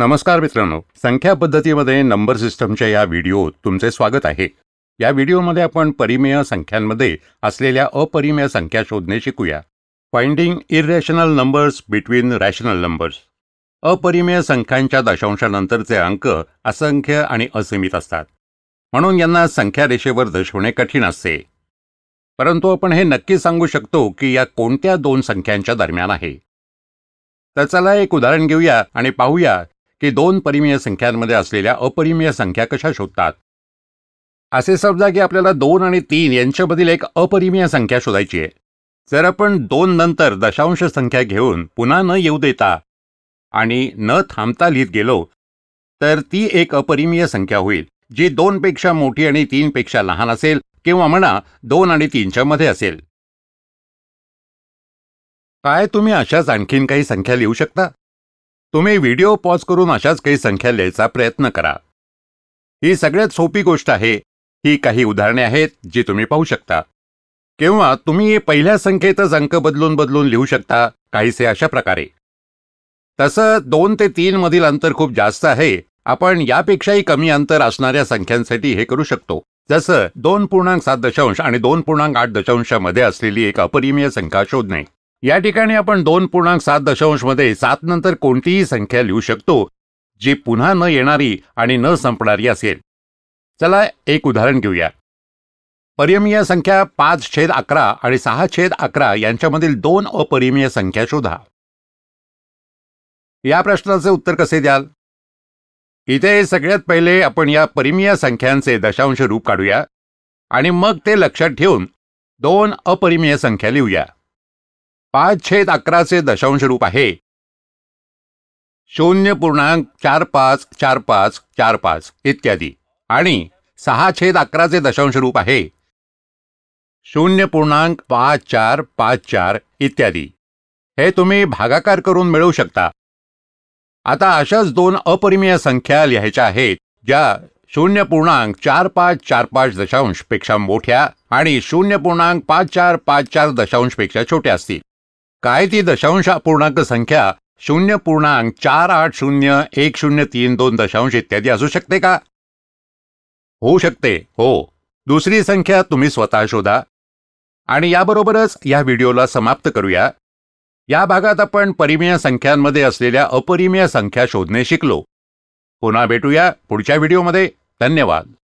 नमस्कार मित्रांनो संख्या पद्धतीमध्ये नंबर सिस्टमच्या या व्हिडिओत तुमचे स्वागत आहे या व्हिडिओमध्ये आपण परिमेय संख्यांमध्ये असलेल्या अपरिमेय संख्या शोधणे शिकूया finding irrational numbers between rational numbers अपरिमेय संख्यांच्या दशांशानंतरचे अंक असंख्य आणि असीमित असतात म्हणून यांना संख्या रेषेवर दर्शवणे कठीण असते परंतु आपण हे नक्की सांगू शकतो की या कोणत्या दोन संख्यांच्या दरम्यान आहे तर चला एक उदाहरण घेऊया आणि पाहूया की दोन परिमेय संख्यांमध्ये असलेल्या अपरिमेय संख्या कशा शोधतात असे समजा की आपल्याला दोन आणि तीन यांच्यामधील एक अपरिमेय संख्या शोधायची आहे जर आपण दोन नंतर दशांश संख्या घेऊन पुन्हा न येऊ देता आणि न थांबता लिहित गेलो तर ती एक अपरिमेय संख्या होईल जी दोनपेक्षा मोठी आणि तीनपेक्षा लहान असेल किंवा म्हणा दोन आणि तीनच्या मध्ये असेल काय तुम्ही अशाच आणखीन काही संख्या लिहू शकता तुम्ही व्हिडिओ पॉज करून अशाच काही संख्या लिहायचा प्रयत्न करा ही सगळ्यात सोपी गोष्ट आहे ही काही उदाहरणे आहेत जी तुम्ही पाहू शकता किंवा तुम्ही पहिल्या संख्येतच अंक बदलून बदलून लिहू शकता काहीसे अशा प्रकारे तसं दोन ते तीन मधील अंतर खूप जास्त आहे आपण यापेक्षाही कमी अंतर असणाऱ्या संख्यांसाठी हे करू शकतो जसं दोन पूर्णांक सात दशांश आणि दोन पूर्णांक आठ दशांशामध्ये असलेली एक अपरिमेय संख्या शोधणे या ठिकाणी आपण दोन पूर्णांक सात दशांशमध्ये सात नंतर कोणतीही संख्या लिहू शकतो जी पुन्हा न येणारी आणि न संपणारी असेल चला एक उदाहरण घेऊया परिमीय संख्या पाच छेद अकरा आणि सहा छेद अकरा यांच्यामधील दोन अपरिमेय संख्या शोधा या प्रश्नाचे उत्तर कसे द्याल इथे सगळ्यात पहिले आपण या परिमीय संख्यांचे दशांश रूप काढूया आणि मग ते लक्षात ठेवून दोन अपरिमेय संख्या लिहूया पांच छेद से दशांश रूप है शून्य पूर्णांक चार पांच चार पांच चार पांच इत्यादि सहा छेद से दशांश रूप है शून्य पूर्णांक पांच चार पांच चार इत्यादी हे तुम्हें भागाकार करून मिलू शकता आता अशाच दोन अपरिमेय संख्या लिहायच्या आहेत ज्या शून्य पूर्णांक चार पाच चार पाच दशांश पेक्षा मोठ्या आणि शून्य पूर्णांक पाच चार पाच चार दशांश पेक्षा छोट्या असतील काय ती दशांश पूर्णांक संख्या शून्य पूर्णांक चार आठ शून्य एक शून्य तीन दोन दशांश इत्यादी असू शकते का होऊ शकते हो दुसरी संख्या तुम्ही स्वतः शोधा आणि याबरोबरच या व्हिडिओला समाप्त करूया या भागात आपण परिमेय संख्यांमध्ये असलेल्या अपरिमेय संख्या शोधणे शिकलो पुन्हा भेटूया पुढच्या व्हिडिओमध्ये धन्यवाद